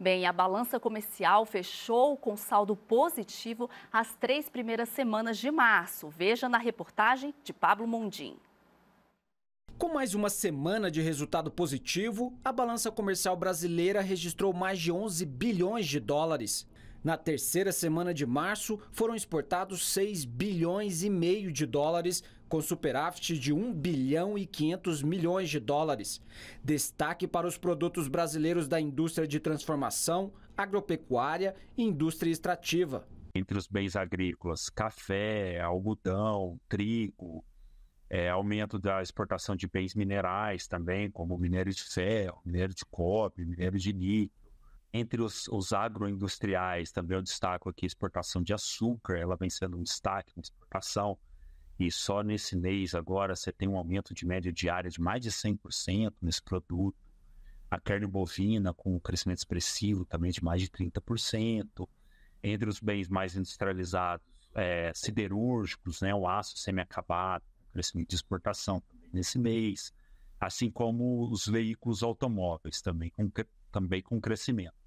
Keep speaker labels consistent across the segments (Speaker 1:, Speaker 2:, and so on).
Speaker 1: Bem, a balança comercial fechou com saldo positivo as três primeiras semanas de março. Veja na reportagem de Pablo Mondim. Com mais uma semana de resultado positivo, a balança comercial brasileira registrou mais de 11 bilhões de dólares. Na terceira semana de março, foram exportados 6 bilhões e meio de dólares, com superávit de 1 bilhão e 500 milhões de dólares. Destaque para os produtos brasileiros da indústria de transformação, agropecuária e indústria extrativa.
Speaker 2: Entre os bens agrícolas, café, algodão, trigo, é, aumento da exportação de bens minerais também, como minério de ferro, minério de cobre, minério de níquel entre os, os agroindustriais, também eu destaco aqui a exportação de açúcar, ela vem sendo um destaque na exportação, e só nesse mês agora você tem um aumento de média diária de mais de 100% nesse produto. A carne bovina com um crescimento expressivo também de mais de 30%. Entre os bens mais industrializados, é, siderúrgicos, né, o aço semi-acabado, crescimento de exportação também nesse mês, assim como os veículos automóveis também com, também com crescimento.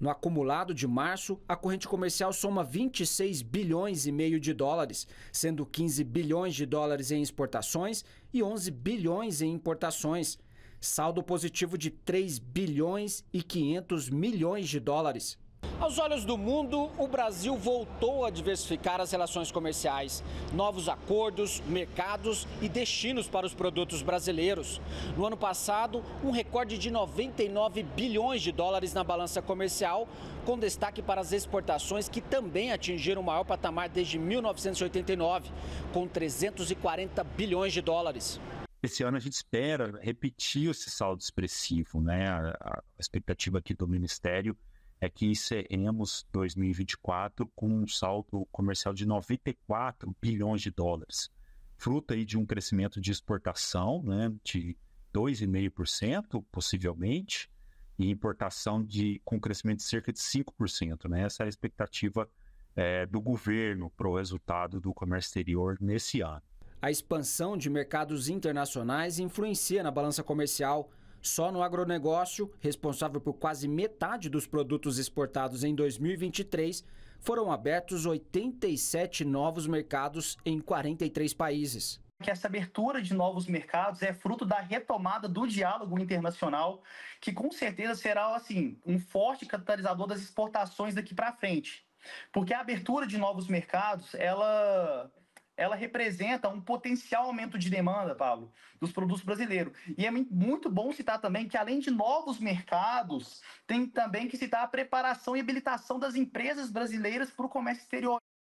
Speaker 1: No acumulado de março, a corrente comercial soma 26 bilhões e meio de dólares, sendo 15 bilhões de dólares em exportações e 11 bilhões em importações, saldo positivo de 3 bilhões e 500 milhões de dólares. Aos olhos do mundo, o Brasil voltou a diversificar as relações comerciais, novos acordos, mercados e destinos para os produtos brasileiros. No ano passado, um recorde de 99 bilhões de dólares na balança comercial, com destaque para as exportações que também atingiram o maior patamar desde 1989, com 340 bilhões de dólares.
Speaker 2: Esse ano a gente espera repetir esse saldo expressivo, né? A expectativa aqui do Ministério é que encerremos 2024 com um salto comercial de 94 bilhões de dólares, fruto aí de um crescimento de exportação né, de 2,5%, possivelmente, e importação de, com crescimento de cerca de 5%. Né? Essa é a expectativa é, do governo para o resultado do comércio exterior nesse ano.
Speaker 1: A expansão de mercados internacionais influencia na balança comercial só no agronegócio, responsável por quase metade dos produtos exportados em 2023, foram abertos 87 novos mercados em 43 países
Speaker 3: que essa abertura de novos mercados é fruto da retomada do diálogo internacional, que com certeza será assim um forte catalisador das exportações daqui para frente. Porque a abertura de novos mercados, ela ela representa um potencial aumento de demanda, Paulo, dos produtos brasileiros. E é muito bom citar também que, além de novos mercados, tem também que citar a preparação e habilitação das empresas brasileiras para o comércio exterior.